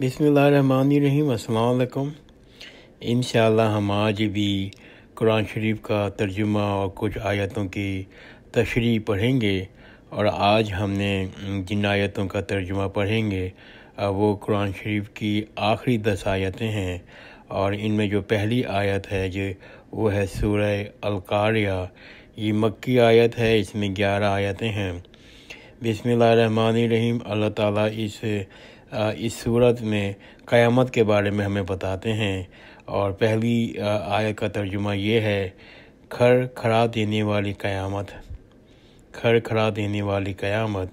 बिसमीम अल्लाम इन हम आज भी कुरान शरीफ का तर्जुमा और कुछ आयतों की तशरी पढ़ेंगे और आज हमने जिन आयतों का तर्जुमा पढ़ेंगे वो कुरान शरीफ की आखिरी दस आयतें हैं और इनमें जो पहली आयत है जो वो है सूरह अलकारिया ये मक्की आयत है इसमें ग्यारह आयतें हैं बसमीम अल्लाह ताली इस इस सूरत में क़यामत के बारे में हमें बताते हैं और पहली आयत का तर्जुमा ये है खर खड़ा देने वाली क़यामत खर खड़ा देने वाली क़यामत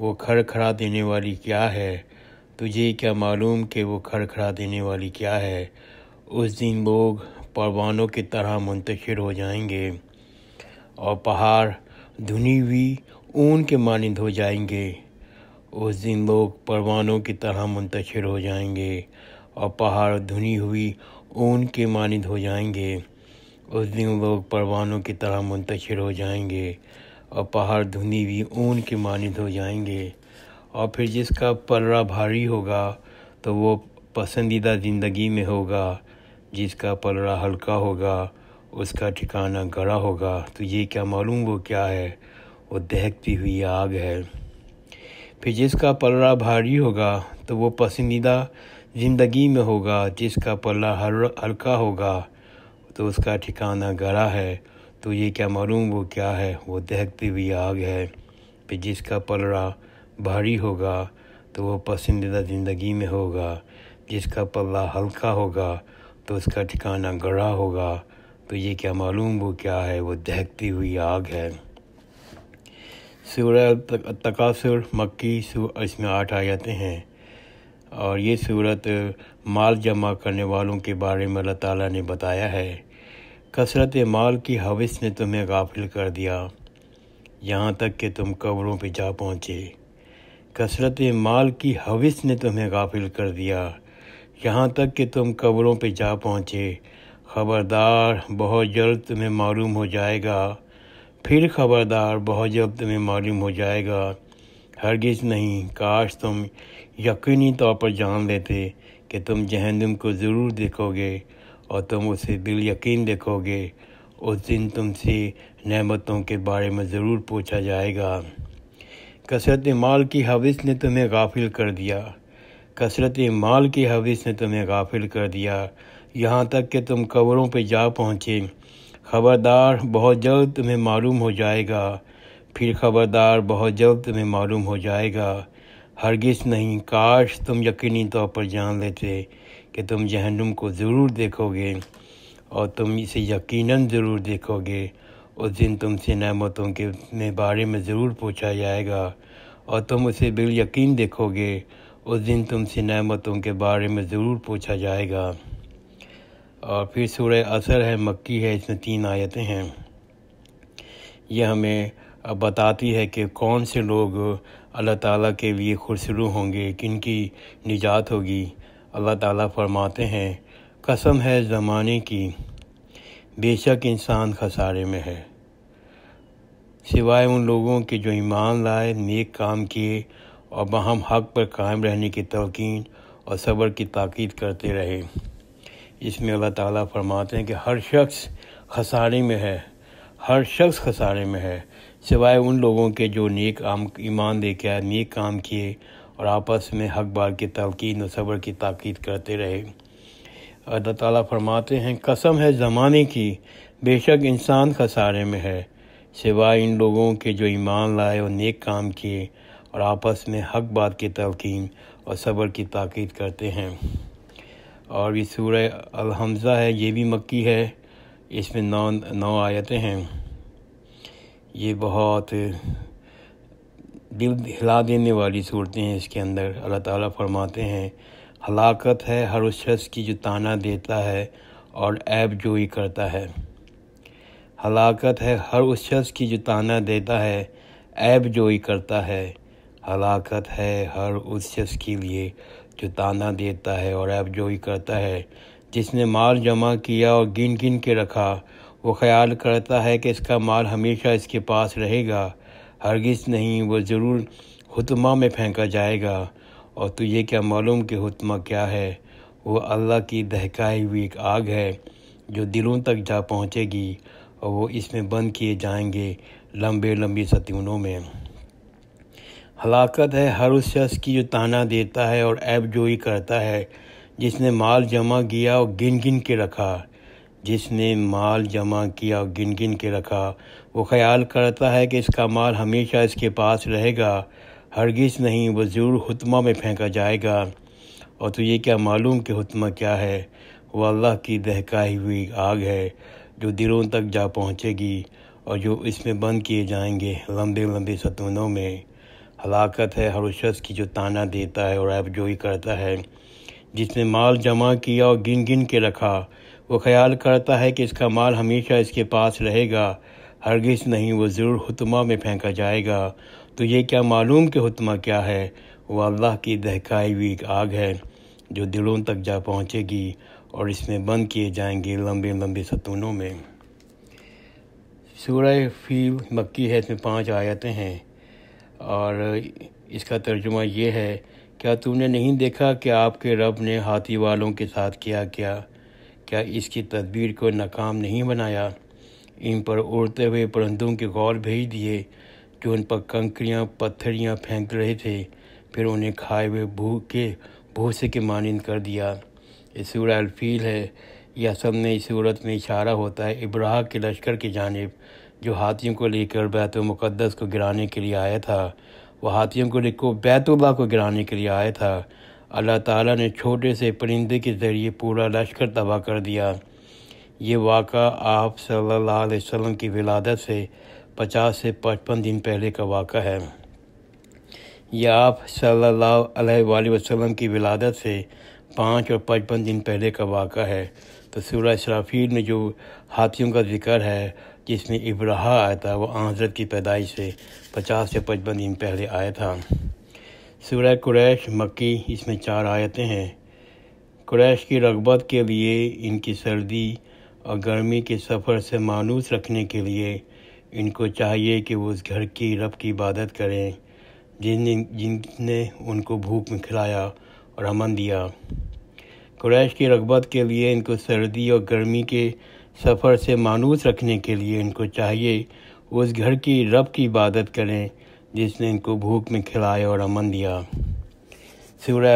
वो खर खड़ा देने वाली क्या है तुझे क्या मालूम कि वो खर खड़ा देने वाली क्या है उस दिन लोग परवानों की तरह मुंतशिर हो जाएंगे और पहाड़ धुनी हुई ऊन के मानंद हो जाएंगे उस दिन लोग परवानों की तरह मुंतशिर हो जाएंगे और पहाड़ धुनी हुई ऊन के मानद हो जाएंगे उस दिन लोग परवानों की तरह मुंतशिर हो जाएंगे और पहाड़ धुनी हुई ऊन के मानद हो जाएंगे और फिर जिसका पलड़ा भारी होगा तो वो पसंदीदा ज़िंदगी में होगा जिसका पलड़ा हल्का होगा उसका ठिकाना गड़ा होगा तो ये क्या मालूम वो क्या है वो दहकती हुई आग है फिर जिसका पल्ला भारी होगा तो वो पसंदीदा ज़िंदगी में होगा जिसका पल्ला हर हल्का होगा तो उसका ठिकाना गड़ा है तो ये क्या मालूम वो क्या है वो दहकती हुई आग है फिर जिसका पलड़ा भारी होगा तो वो पसंदीदा ज़िंदगी में होगा जिसका पल्ला हल्का होगा तो उसका ठिकाना गड़ा होगा तो ये क्या मालूम वो क्या है वो दहकती हुई आग है सूरत तकासुर मक्की इसमें आठ आ जाते हैं और ये सूरत माल जमा करने वालों के बारे में अल्लाह ताला ने बताया है कसरत माल की हवस ने तुम्हें गाफिल कर दिया यहाँ तक कि तुम कब्रों पे जा पहुँचे कसरत माल की हवस ने तुम्हें गाफिल कर दिया यहाँ तक कि तुम कब्रों पे जा पहुँचे ख़बरदार बहुत जल्द तुम्हें मालूम हो जाएगा फिर खबरदार बहुत जल्द में मालूम हो जाएगा हरगिज़ नहीं काश तुम यकीनी तौर पर जान लेते कि तुम जहनुम को ज़रूर देखोगे और तुम उसे दिल यकीन देखोगे उस दिन तुमसे नमतों के बारे में ज़रूर पूछा जाएगा कसरत माल की हविस ने तुम्हें गाफिल कर दिया कसरत माल की हविस ने तुम्हें गाफिल कर दिया यहाँ तक कि तुम कबरों पर जा पहुँचे खबरदार बहुत जल्द तुम्हें मालूम हो जाएगा फिर खबरदार बहुत जल्द तुम्हें मालूम हो जाएगा हरगिज़ नहीं काश तुम यकीनी तौर पर जान लेते कि तुम जहनुम को ज़रूर देखोगे और तुम इसे यकीनन ज़रूर देखोगे उस दिन तुमसे नमतों के बारे में ज़रूर पूछा जाएगा और तुम उसे बिल यकीन देखोगे उस दिन तुमसे नमतों के बारे में ज़रूर पूछा जाएगा और फिर सूर असर है मक्की है इसमें तीन आयतें हैं यह हमें बताती है कि कौन से लोग अल्लाह ताला के लिए खुशरू होंगे किन की निजात होगी अल्लाह ताला फरमाते हैं कसम है ज़माने की बेशक इंसान खसारे में है सिवाय उन लोगों के जो ईमान लाए नेक काम किए और बहम हक पर कायम रहने की तोकीन और सब्र की ताकीद करते रहे इसमें अल्लाह ताला फरमाते हैं कि हर शख्स खसारे में है हर शख्स खसारे में है सिवाय उन लोगों के जो नेक आम ईमान लेके आए नेक काम किए और आपस में हक बार की तलकिन और सब्र की ताकीद करते रहे अल्लाह ताला फरमाते हैं कसम है ज़माने की बेशक इंसान खसारे में है सिवाय इन लोगों के जो ईमान लाए और नेक काम किए और आपस में हक बात की तलकिन और सब्र की ताकीद करते हैं और ये सूर अलहमज़ा है ये भी मक्की है इसमें नौ नौ आयतें हैं ये बहुत दिल हिला देने वाली सूरतें हैं इसके अंदर अल्लाह ताला फरमाते हैं हलाकत है हर उस शख्स की जो ताना देता है और ऐब जोई करता है हलाकत है हर उस शख्स की जो ताना देता है ऐब जोई करता है हलाकत है हर उस शख्स के लिए जो ताना देता है और ऐबजोई करता है जिसने माल जमा किया और गिन गिन के रखा वो ख्याल करता है कि इसका माल हमेशा इसके पास रहेगा हरगिज़ नहीं वो ज़रूर हतमा में फेंका जाएगा और तो ये क्या मालूम कि हतमा क्या है वो अल्लाह की दहकाई हुई एक आग है जो दिलों तक जा पहुँचेगी और वो इसमें बंद किए जाएंगे लंबे लंबी सतूनों में हलाकत है हर उस शख्स की जो ताना देता है और ऐप जोई करता है जिसने माल जमा किया और गिन गिन के रखा जिसने माल जमा किया और गिन गिन के रखा वो ख्याल करता है कि इसका माल हमेशा इसके पास रहेगा हरगिज नहीं वह ज़रूर हतमा में फेंका जाएगा और तो ये क्या मालूम कि हतमा क्या है वो अल्लाह की दहकाई हुई आग है जो दिलों तक जा पहुँचेगी और जो इसमें बंद किए जाएंगे लंबे लंबे सतूनों में हलाकत है हर शख्स की जो ताना देता है और ऐपजोई करता है जिसने माल जमा किया और गिन गिन के रखा वो ख्याल करता है कि इसका माल हमेशा इसके पास रहेगा हरगिज़ नहीं वो ज़रूर हतमा में फेंका जाएगा तो ये क्या मालूम कि हतमा क्या है वो अल्लाह की दहकाई हुई एक आग है जो दिलों तक जा पहुँचेगी और इसमें बंद किए जाएंगे लंबे लंबे सतूनों में सूर्य फील मक्की है इसमें पाँच आयतें हैं और इसका तर्जुमा यह है क्या तुमने नहीं देखा कि आपके रब ने हाथी वालों के साथ किया क्या क्या इसकी तदबीर को नाकाम नहीं बनाया इन पर उड़ते हुए परंदों के गौर भेज दिए जो उन पर कंकरियाँ पत्थरियाँ फेंक रहे थे फिर उन्हें खाए हुए भूखे भूसे के मानंद कर दिया ये सूरह अलफील है यह सब में इस सूरत में इशारा होता है इब्राह के लश्कर की जानब जो हाथियों को लेकर बैतुलमक़दस को गिराने के लिए आया था वह हाथियों को लेकर बैतुल्ला को गिराने के लिए आया था अल्लाह ताला ने छोटे से परिंदे के ज़रिए पूरा लश्कर तबाह कर दिया ये वाक़ा आप सल्लल्लाहु अलैहि वसल्लम की विलादत से 50 से 55 दिन पहले का वाक़ा है यह आप सल्ला अलैहि की विलादत से पाँच और पचपन दिन पहले का वाक़ा है तो सूर्य शराफी में जो हाथियों का जिक्र है जिसमें इब्राहा आया था वो हजरत की पैदाइश से पचास से पचपन दिन पहले आया था सूर्य क्रैश मक्की इसमें चार आयतें हैं क्रैश की रगबत के लिए इनकी सर्दी और गर्मी के सफ़र से मानूस रखने के लिए इनको चाहिए कि वो उस घर की रब की इबादत करें जिन जिनने उनको भूख में खिलाया और अमन दिया क्रैश की रगबत के लिए इनको सर्दी और गर्मी के सफ़र से मानूस रखने के लिए इनको चाहिए उस घर की रब की इबादत करें जिसने इनको भूख में खिलाया और अमन दिया सूर्य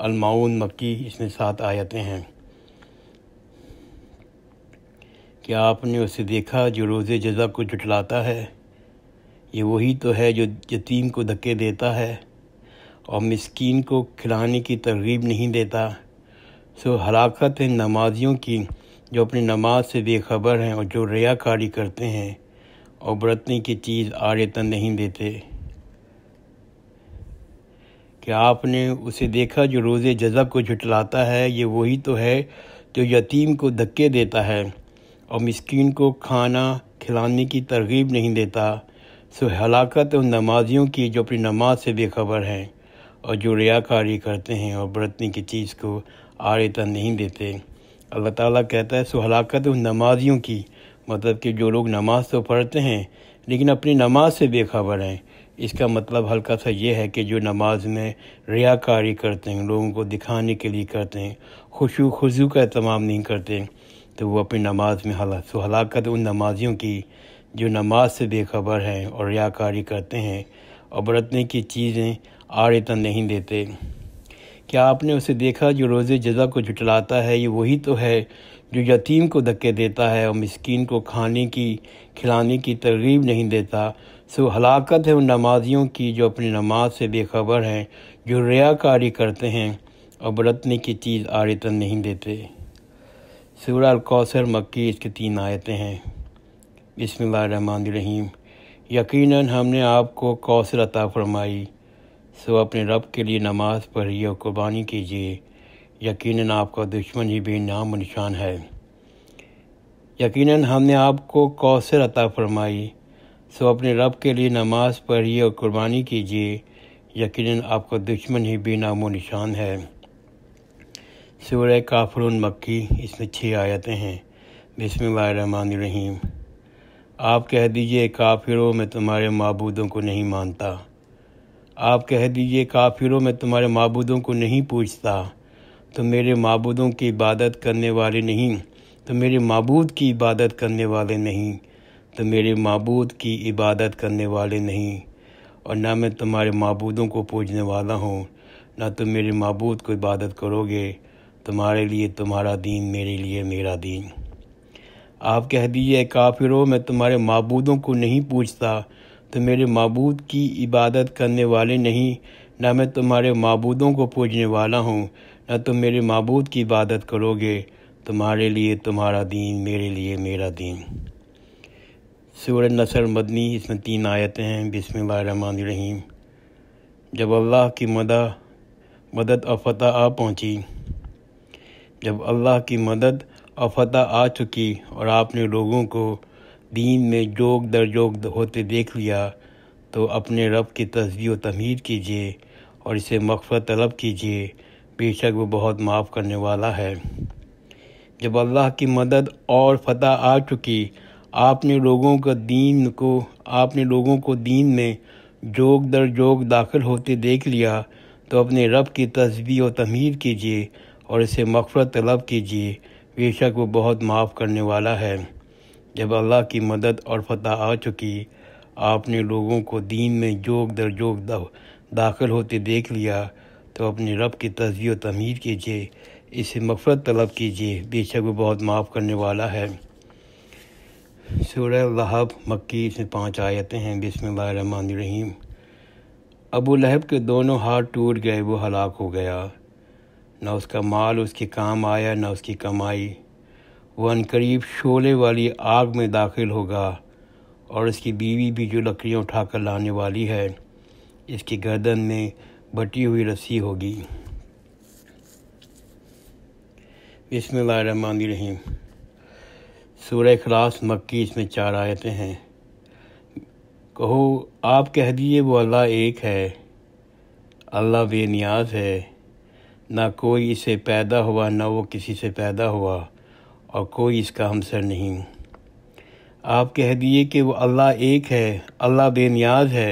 अलमाउन मक्की इसमें सात आयतें हैं क्या आपने उसे देखा जो रोज़े जजा को जुटलाता है ये वही तो है जो यतीम को धक्के देता है और मस्किन को खिलाने की तरगीब नहीं देता सो हलाकत है नमाजियों की जो अपनी नमाज से बेखबर हैं और जो रयाकारी करते हैं और बरतने की चीज़ तन नहीं देते कि आपने उसे देखा जो रोज़े जज़ब को झुटलाता है ये वही तो है जो यतीम को धक्के देता है और मस्किन को खाना खिलाने की तरगीब नहीं देता सो हलाकत उन नमाजियों की जो अपनी नमाज से बेखबर हैं और जो रयाकारी करते हैं और बरतने की चीज़ को तन नहीं देते अल्लाह ताला कहता है सो हलाकत उन नमाजियों की मतलब कि जो लोग नमाज तो पढ़ते हैं लेकिन अपनी नमाज से बेखबर हैं इसका मतलब हल्का सा ये है कि जो नमाज में रियाकारी करते हैं लोगों को दिखाने के लिए करते हैं खुशू खुजू का एहतमाम नहीं करते तो वो अपनी नमाज में हला सो हलाकत उन नमाजियों की जो नमाज से बेखबर हैं और रियाकारी करते हैं और बरतने की चीज़ें आड़तन नहीं देते क्या आपने उसे देखा जो रोज़े जजा को जुटलाता है ये वही तो है जो यतीम को धक्के देता है और मस्किन को खाने की खिलाने की तरगीब नहीं देता सो हलाकत है उन नमाजियों की जो अपनी नमाज से बेखबर हैं जो रियाकारी करते हैं और बरतने की चीज़ आरतन नहीं देते सूर्य कौसर मक्की इसके तीन आयतें हैं बसमिल्लर रहीम यकीनन हमने आपको कौसर अता फरमाई सो अपने रब के लिए नमाज़ पढ़िए और कुर्बानी कीजिए यकीनन आपका दुश्मन ही नाम निशान है यकीनन हमने आपको कौसर अता फरमाई सो अपने रब के लिए नमाज़ पढ़िए और कुर्बानी कीजिए यकीनन आपका दुश्मन ही बेनाम निशान है सूर्य काफर मक्की इसमें छः आयतें हैं बिसमान रहीम आप कह दीजिए काफिरों मैं तुम्हारे मबूदों को नहीं मानता आप कह दीजिए काफिरों में तुम्हारे मबूदों को नहीं पूछता तो मेरे मबूदों की इबादत करने वाले नहीं तो मेरे मबूद की इबादत करने वाले नहीं तो मेरे मबूद की इबादत करने वाले नहीं और ना मैं तुम्हारे मबूदों को पूजने वाला हूँ ना तुम मेरे मबूद को इबादत करोगे तुम्हारे लिए तुम्हारा दीन मेरे लिए मेरा दीन आप कह दीजिए काफिरों मैं तुम्हारे मबूदों को नहीं पूछता तो मेरे मबूद की इबादत करने वाले नहीं ना मैं तुम्हारे मबूदों को पूजने वाला हूँ ना तुम मेरे मबूद की इबादत करोगे तुम्हारे लिए तुम्हारा दीन मेरे लिए मेरा दीन सूर नसर मदनी इसमें तीन आयतें हैं बिसमान रहीम जब अल्लाह की मदा मदद और फतः आ पहुँची जब अल्लाह की मदद और फतः आ चुकी और आपने लोगों को दीन में जोग दर जोग होते देख लिया तो अपने रब की तस्वीर व तमीर कीजिए और इसे मफ़रत तलब कीजिए बेशक वो बहुत माफ़ करने वाला है जब अल्लाह की मदद और फतह आ चुकी आपने लोगों का दीन को आपने लोगों को दीन में जोग दर जोग दाखिल होते देख लिया तो अपने रब की तस्वीर व तमीर कीजिए और इसे मकफ़ तलब कीजिए बेशक वो बहुत माफ़ करने वाला है जब अल्लाह की मदद और फतह आ चुकी आपने लोगों को दीन में जोग दर जोग दाखिल होते देख लिया तो अपने रब की व तमीर कीजिए इसे मफरत तलब कीजिए बेशक वो बहुत माफ़ करने वाला है सूर्य लहब मक्की से पाँच आयतें हैं रहीम अबू लहब के दोनों हाथ टूट गए वो हलाक हो गया ना उसका माल उसके काम आया ना उसकी कमाई वह करीब शोले वाली आग में दाखिल होगा और इसकी बीवी भी जो लकड़ियाँ उठाकर लाने वाली है इसकी गर्दन में बटी हुई रस्सी होगी इसमें बसमान रहीम सूर खलास मक्की इसमें चार आयते हैं कहो आप कह दिए वो अल्लाह एक है अल्लाह बेनियाज है ना कोई इसे पैदा हुआ ना वो किसी से पैदा हुआ और कोई इसका हमसर नहीं आप कह दिए कि वो अल्लाह एक है अल्लाह बेनियाज है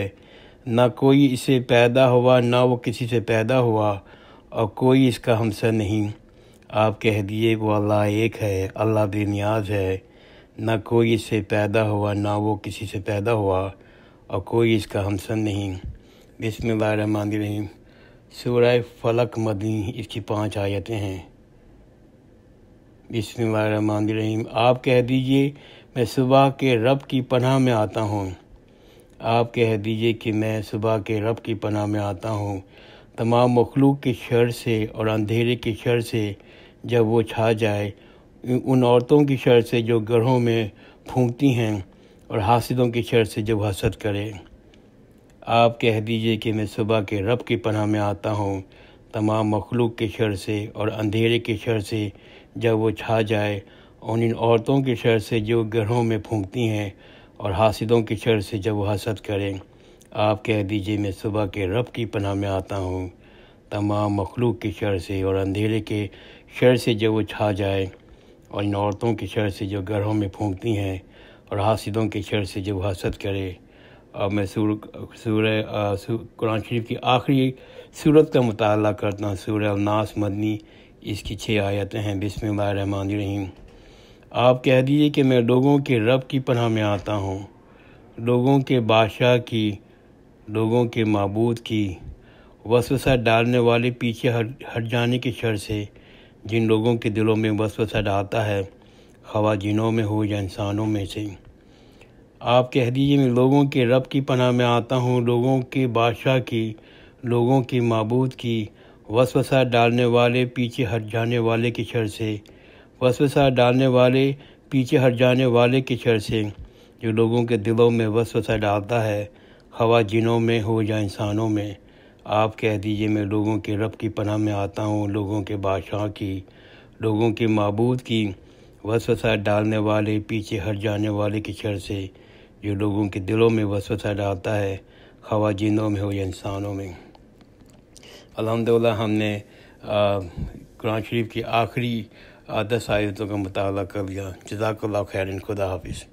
ना कोई इसे पैदा हुआ ना वो किसी से पैदा हुआ और कोई इसका हमसर नहीं आप कह दिए वो अल्लाह एक है अल्लाह बेनियाज है ना कोई इससे पैदा हुआ ना वो किसी से पैदा हुआ और कोई इसका हमसर नहीं बिसमीम सूरह फलक मदनी इसकी पांच आयतें हैं बिसमीम आप कह दीजिए मैं सुबह के रब की पनाह में आता हूँ आप कह दीजिए कि मैं सुबह के रब की पनाह में आता हूँ तमाम मखलूक के शर से और अंधेरे के शर से जब वो छा जाए उन औरतों की शर से जो गढ़ों में फूंकती हैं और हासिदों की शर से जब हसद करें आप कह दीजिए कि मैं सुबह के रब की पनाह में आता हूँ तमाम मखलूक के शर से और अंधेरे के शर से जब वो छा जाए और इन औरतों की शर से जो ग्रहों में फूंकती हैं और हासिदों की शर से जब वो हसद करें आप कह दीजिए मैं सुबह के रब की पनाह में आता हूँ तमाम मखलूक की शर से और अंधेरे के शर से जब वो छा जाए और इन औरतों की शर से जो ग्रहों में फूंकती हैं और हासिदों के शर से जब हसद करे अब मैं सूर सूर कुरान शरीफ की आखिरी सूरत का मताल करता हूँ सूर्य नास मदनी इसकी छः आयतें हैं बिसमीम आप कह दीजिए कि मैं लोगों के रब की पनाह में आता हूँ लोगों के बादशाह की लोगों के मबूद की वसवसा डालने वाले पीछे हट हट जाने की शर से जिन लोगों के दिलों में वसवसा डालता है खवाजिनों में हो या इंसानों में से आप कह दीजिए मैं लोगों के रब की पनाह में आता हूँ लोगों के बादशाह की लोगों के मबूद की वसवसा डालने वाले पीछे हट जाने वाले की शर से वसवसा डालने वाले पीछे हट जाने वाले की शर से जो लोगों के दिलों में वसवसा डालता है हवा जिनों में हो या इंसानों में आप कह दीजिए मैं लोगों के रब की पनाह में आता हूँ लोगों के बादशाह की लोगों के मबूद की वसवसा डालने वाले पीछे हट जाने वाले की शर से जो लोगों के दिलों में वसवसा डालता है खवाजिनों में हो या इंसानों में अलहमदिल्ला हमने कुरान शरीफ की आखिरी दस आयतों का मुताल कर लिया जजाकल्ला खैर खुदा हाफिज़